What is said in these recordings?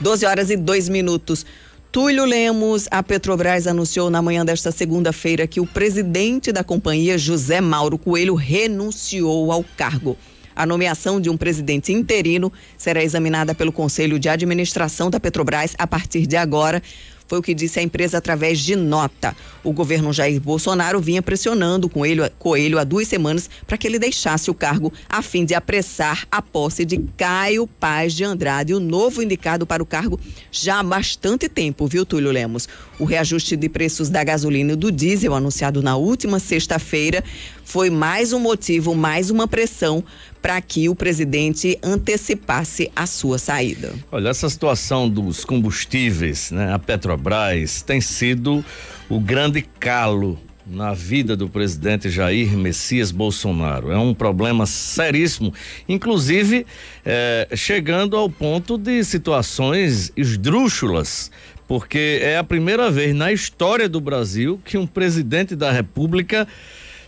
12 horas e 2 minutos. Túlio Lemos, a Petrobras anunciou na manhã desta segunda-feira que o presidente da companhia, José Mauro Coelho, renunciou ao cargo. A nomeação de um presidente interino será examinada pelo Conselho de Administração da Petrobras a partir de agora. Foi o que disse a empresa através de nota. O governo Jair Bolsonaro vinha pressionando com ele, Coelho há duas semanas para que ele deixasse o cargo a fim de apressar a posse de Caio Paz de Andrade, o novo indicado para o cargo já há bastante tempo, viu, Túlio Lemos? O reajuste de preços da gasolina e do diesel anunciado na última sexta-feira foi mais um motivo, mais uma pressão para que o presidente antecipasse a sua saída. Olha, essa situação dos combustíveis, né, a Petrobras, tem sido o grande calo na vida do presidente Jair Messias Bolsonaro. É um problema seríssimo, inclusive eh, chegando ao ponto de situações esdrúxulas, porque é a primeira vez na história do Brasil que um presidente da República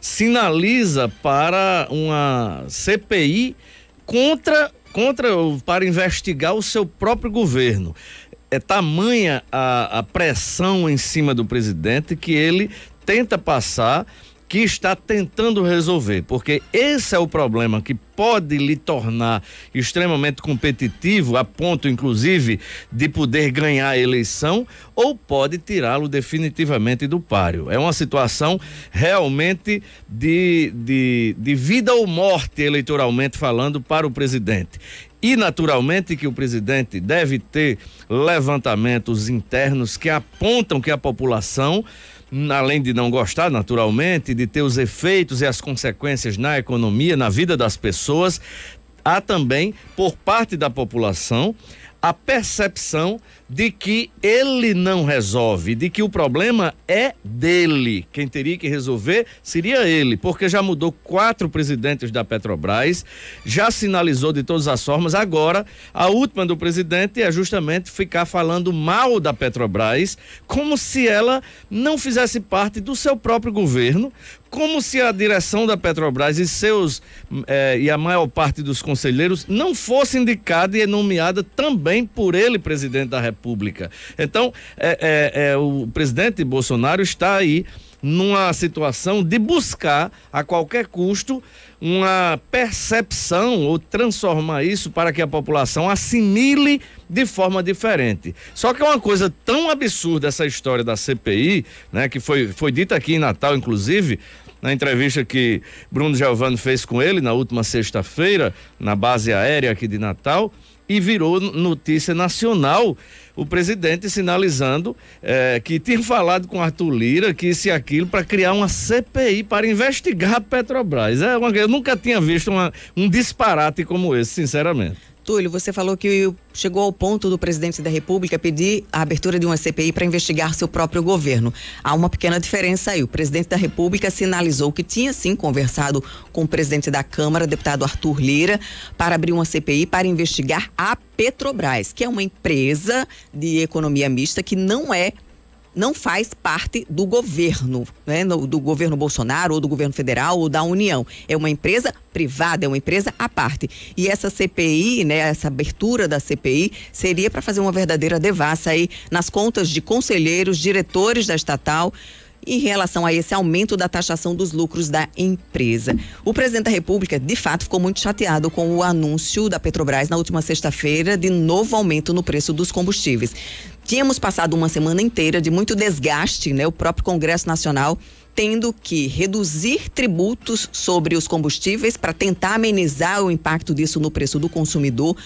sinaliza para uma CPI contra, contra para investigar o seu próprio governo. É tamanha a, a pressão em cima do presidente que ele tenta passar que está tentando resolver, porque esse é o problema que pode lhe tornar extremamente competitivo, a ponto inclusive de poder ganhar a eleição, ou pode tirá-lo definitivamente do páreo. É uma situação realmente de, de, de vida ou morte, eleitoralmente falando, para o presidente. E naturalmente que o presidente deve ter levantamentos internos que apontam que a população Hum, além de não gostar naturalmente, de ter os efeitos e as consequências na economia, na vida das pessoas, há também, por parte da população, a percepção de que ele não resolve, de que o problema é dele. Quem teria que resolver seria ele, porque já mudou quatro presidentes da Petrobras, já sinalizou de todas as formas. Agora, a última do presidente é justamente ficar falando mal da Petrobras, como se ela não fizesse parte do seu próprio governo, como se a direção da Petrobras e seus eh, e a maior parte dos conselheiros não fosse indicada e nomeada também por ele presidente da República. Então, eh, eh, o presidente Bolsonaro está aí numa situação de buscar a qualquer custo uma percepção ou transformar isso para que a população assimile de forma diferente. Só que é uma coisa tão absurda essa história da CPI, né, que foi, foi dita aqui em Natal, inclusive, na entrevista que Bruno Giovanni fez com ele na última sexta-feira, na base aérea aqui de Natal, e virou notícia nacional o presidente sinalizando eh, que tinha falado com Arthur Lira que isso e aquilo para criar uma CPI para investigar a Petrobras. É uma, eu nunca tinha visto uma, um disparate como esse, sinceramente. Túlio, você falou que chegou ao ponto do presidente da República pedir a abertura de uma CPI para investigar seu próprio governo. Há uma pequena diferença aí. O presidente da República sinalizou que tinha sim conversado com o presidente da Câmara, deputado Arthur Lira, para abrir uma CPI para investigar a Petrobras, que é uma empresa de economia mista que não é não faz parte do governo, né? do governo Bolsonaro ou do governo federal ou da União. É uma empresa privada, é uma empresa à parte. E essa CPI, né, essa abertura da CPI, seria para fazer uma verdadeira devassa aí nas contas de conselheiros, diretores da estatal em relação a esse aumento da taxação dos lucros da empresa. O presidente da República, de fato, ficou muito chateado com o anúncio da Petrobras na última sexta-feira de novo aumento no preço dos combustíveis. Tínhamos passado uma semana inteira de muito desgaste, né? O próprio Congresso Nacional tendo que reduzir tributos sobre os combustíveis para tentar amenizar o impacto disso no preço do consumidor.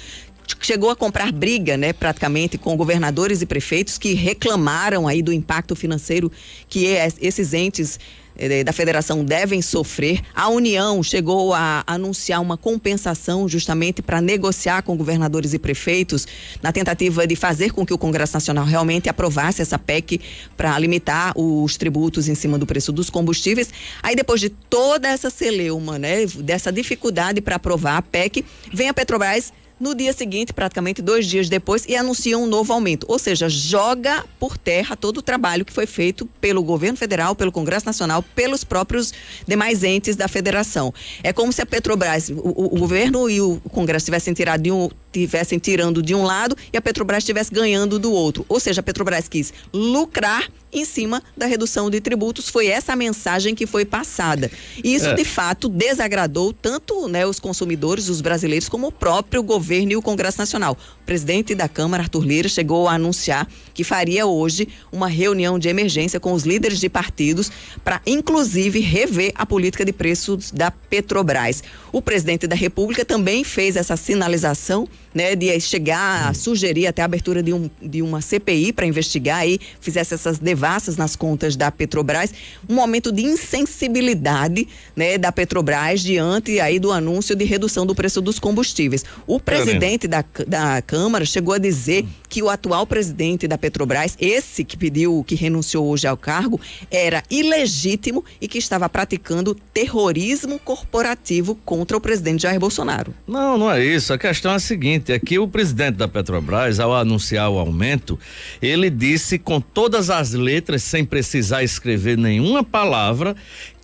Chegou a comprar briga, né, praticamente, com governadores e prefeitos que reclamaram aí do impacto financeiro que é, esses entes eh, da federação devem sofrer. A União chegou a anunciar uma compensação justamente para negociar com governadores e prefeitos na tentativa de fazer com que o Congresso Nacional realmente aprovasse essa PEC para limitar os tributos em cima do preço dos combustíveis. Aí depois de toda essa celeuma, né, dessa dificuldade para aprovar a PEC, vem a Petrobras no dia seguinte, praticamente dois dias depois, e anuncia um novo aumento. Ou seja, joga por terra todo o trabalho que foi feito pelo governo federal, pelo Congresso Nacional, pelos próprios demais entes da federação. É como se a Petrobras, o, o governo e o Congresso tivessem tirado de um tivessem tirando de um lado e a Petrobras estivesse ganhando do outro. Ou seja, a Petrobras quis lucrar em cima da redução de tributos. Foi essa a mensagem que foi passada. E isso, é. de fato, desagradou tanto né, os consumidores, os brasileiros, como o próprio governo e o Congresso Nacional. O presidente da Câmara, Arthur Lira, chegou a anunciar que faria hoje uma reunião de emergência com os líderes de partidos para, inclusive, rever a política de preços da Petrobras. O presidente da República também fez essa sinalização né, de chegar a sugerir até a abertura de, um, de uma CPI para investigar e fizesse essas devassas nas contas da Petrobras, um momento de insensibilidade, né, da Petrobras diante aí do anúncio de redução do preço dos combustíveis. O presidente da, da Câmara chegou a dizer hum. que o atual presidente da Petrobras, esse que pediu, que renunciou hoje ao cargo, era ilegítimo e que estava praticando terrorismo corporativo contra o presidente Jair Bolsonaro. Não, não é isso. A questão é a seguinte, é que o presidente da Petrobras, ao anunciar o aumento, ele disse com todas as letras, sem precisar escrever nenhuma palavra,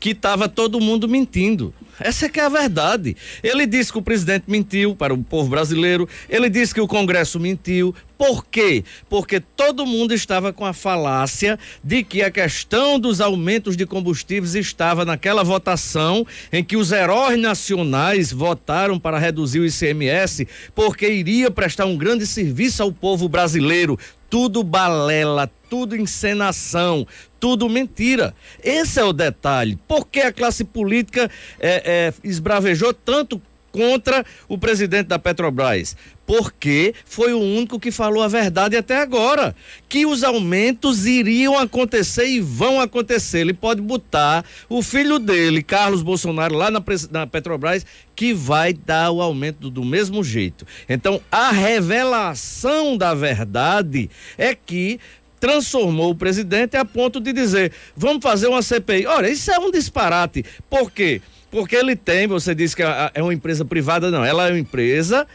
que estava todo mundo mentindo. Essa é que é a verdade. Ele disse que o presidente mentiu para o povo brasileiro, ele disse que o Congresso mentiu. Por quê? Porque todo mundo estava com a falácia de que a questão dos aumentos de combustíveis estava naquela votação em que os heróis nacionais votaram para reduzir o ICMS, porque iria prestar um grande serviço ao povo brasileiro. Tudo balela, tudo encenação, tudo mentira. Esse é o detalhe. Por que a classe política é, é, esbravejou tanto contra o presidente da Petrobras? Porque foi o único que falou a verdade até agora. Que os aumentos iriam acontecer e vão acontecer. Ele pode botar o filho dele, Carlos Bolsonaro, lá na, na Petrobras, que vai dar o aumento do mesmo jeito. Então, a revelação da verdade é que transformou o presidente a ponto de dizer: vamos fazer uma CPI. Olha, isso é um disparate. Por quê? Porque ele tem, você disse que é, é uma empresa privada, não. Ela é uma empresa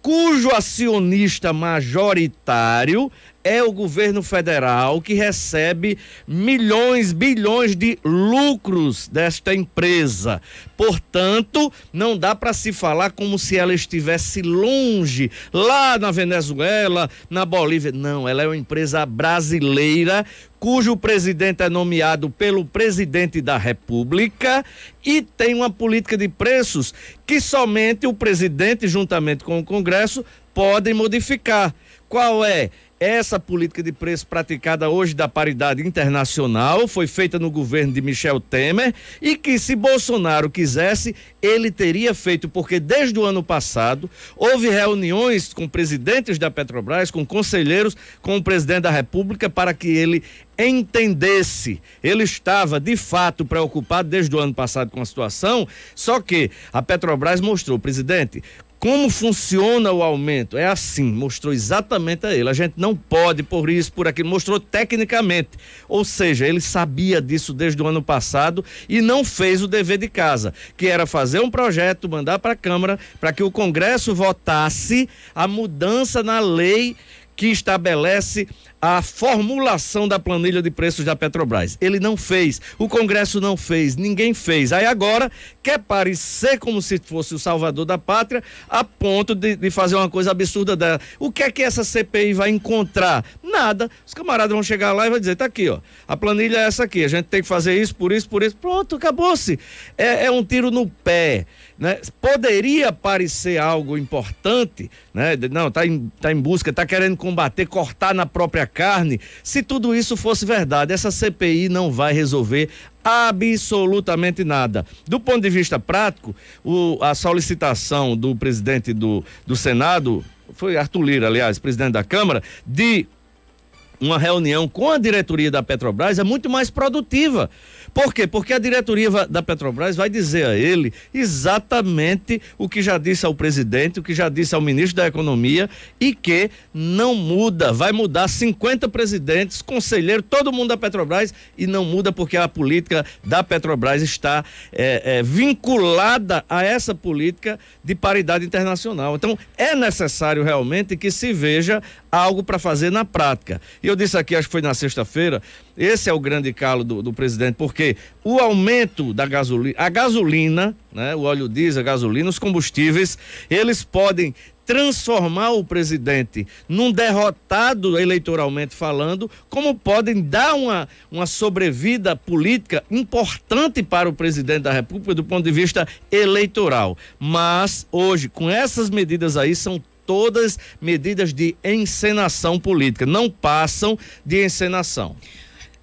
cujo acionista majoritário é o governo federal que recebe milhões, bilhões de lucros desta empresa. Portanto, não dá para se falar como se ela estivesse longe, lá na Venezuela, na Bolívia. Não, ela é uma empresa brasileira cujo presidente é nomeado pelo presidente da República e tem uma política de preços que somente o presidente, juntamente com o Congresso, podem modificar. Qual é? Essa política de preço praticada hoje da paridade internacional foi feita no governo de Michel Temer e que, se Bolsonaro quisesse, ele teria feito, porque desde o ano passado houve reuniões com presidentes da Petrobras, com conselheiros, com o presidente da República, para que ele entendesse. Ele estava de fato preocupado desde o ano passado com a situação, só que a Petrobras mostrou, presidente, como funciona o aumento? É assim, mostrou exatamente a ele. A gente não pode por isso, por aquilo. Mostrou tecnicamente. Ou seja, ele sabia disso desde o ano passado e não fez o dever de casa, que era fazer um projeto, mandar para a Câmara, para que o Congresso votasse a mudança na lei que estabelece a formulação da planilha de preços da Petrobras. Ele não fez, o Congresso não fez, ninguém fez. Aí agora quer parecer como se fosse o salvador da pátria, a ponto de, de fazer uma coisa absurda dela. O que é que essa CPI vai encontrar? Nada. Os camaradas vão chegar lá e vão dizer: tá aqui, ó, a planilha é essa aqui, a gente tem que fazer isso, por isso, por isso. Pronto, acabou-se. É, é um tiro no pé. Né? Poderia parecer algo importante, né? Não, tá em, tá em busca, tá querendo combater, cortar na própria carne. Se tudo isso fosse verdade, essa CPI não vai resolver absolutamente nada. Do ponto de vista prático, o, a solicitação do presidente do, do Senado, foi Arthur Lira, aliás, presidente da Câmara, de uma reunião com a diretoria da Petrobras é muito mais produtiva. Por quê? Porque a diretoria da Petrobras vai dizer a ele exatamente o que já disse ao presidente, o que já disse ao ministro da Economia e que não muda. Vai mudar 50 presidentes, conselheiro, todo mundo da Petrobras e não muda porque a política da Petrobras está é, é, vinculada a essa política de paridade internacional. Então é necessário realmente que se veja algo para fazer na prática. E eu disse aqui, acho que foi na sexta-feira, esse é o grande calo do, do presidente, porque o aumento da gasolina, a gasolina, né, o óleo diesel, a gasolina, os combustíveis, eles podem transformar o presidente num derrotado eleitoralmente falando, como podem dar uma, uma sobrevida política importante para o presidente da República do ponto de vista eleitoral. Mas hoje, com essas medidas aí, são todas medidas de encenação política, não passam de encenação.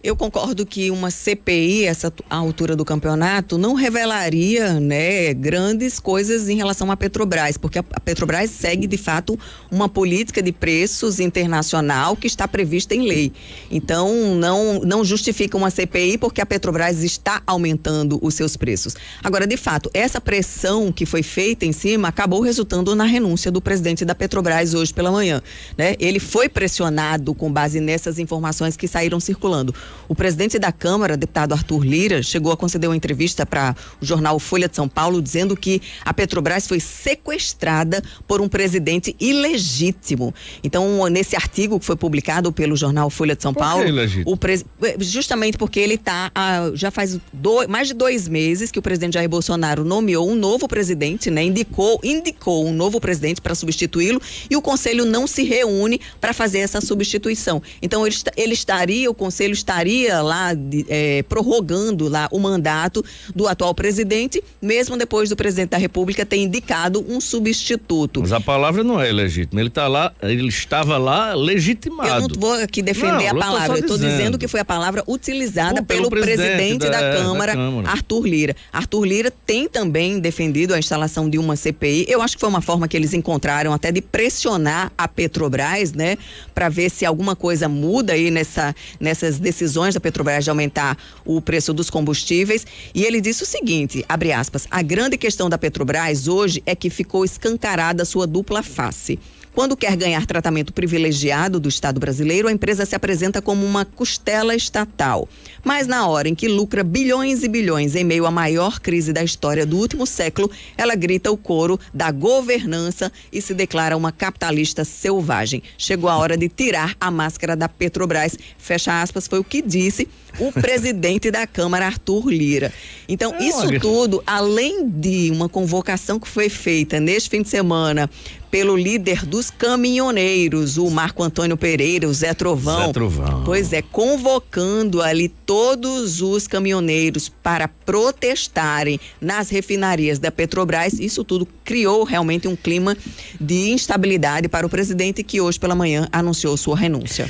Eu concordo que uma CPI, essa altura do campeonato, não revelaria né, grandes coisas em relação à Petrobras, porque a Petrobras segue, de fato, uma política de preços internacional que está prevista em lei. Então, não, não justifica uma CPI porque a Petrobras está aumentando os seus preços. Agora, de fato, essa pressão que foi feita em cima acabou resultando na renúncia do presidente da Petrobras hoje pela manhã. Né? Ele foi pressionado com base nessas informações que saíram circulando. O presidente da Câmara, deputado Arthur Lira, chegou a conceder uma entrevista para o jornal Folha de São Paulo, dizendo que a Petrobras foi sequestrada por um presidente ilegítimo. Então, nesse artigo que foi publicado pelo jornal Folha de São por Paulo, o pres... É, justamente porque ele está já faz dois, mais de dois meses que o presidente Jair Bolsonaro nomeou um novo presidente, né? Indicou, indicou um novo presidente para substituí-lo e o conselho não se reúne para fazer essa substituição. Então, ele, ele estaria, o conselho está estaria lá é, prorrogando lá o mandato do atual presidente, mesmo depois do presidente da República ter indicado um substituto. Mas a palavra não é legítima. Ele está lá, ele estava lá legitimado. Eu não vou aqui defender não, a palavra. Eu estou dizendo. dizendo. que foi a palavra utilizada pelo, pelo, presidente, presidente da, da, é, Câmara, da, Câmara, Arthur Lira. Arthur Lira tem também defendido a instalação de uma CPI. Eu acho que foi uma forma que eles encontraram até de pressionar a Petrobras, né, para ver se alguma coisa muda aí nessa nessas decisões decisões da Petrobras de aumentar o preço dos combustíveis. E ele disse o seguinte: abre aspas, a grande questão da Petrobras hoje é que ficou escancarada a sua dupla face. Quando quer ganhar tratamento privilegiado do Estado brasileiro, a empresa se apresenta como uma costela estatal. Mas na hora em que lucra bilhões e bilhões em meio à maior crise da história do último século, ela grita o coro da governança e se declara uma capitalista selvagem. Chegou a hora de tirar a máscara da Petrobras. Fecha aspas, foi o que disse o presidente da Câmara, Arthur Lira. Então, isso tudo, além de uma convocação que foi feita neste fim de semana pelo líder dos caminhoneiros, o Marco Antônio Pereira, o Zé Trovão. Zé Trovão. Pois é, convocando ali todos os caminhoneiros para protestarem nas refinarias da Petrobras. Isso tudo criou realmente um clima de instabilidade para o presidente que hoje pela manhã anunciou sua renúncia.